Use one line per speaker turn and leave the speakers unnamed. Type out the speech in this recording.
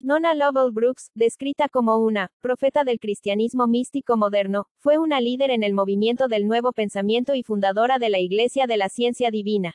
Nona Lovell Brooks, descrita como una profeta del cristianismo místico moderno, fue una líder en el movimiento del Nuevo Pensamiento y fundadora de la Iglesia de la Ciencia Divina.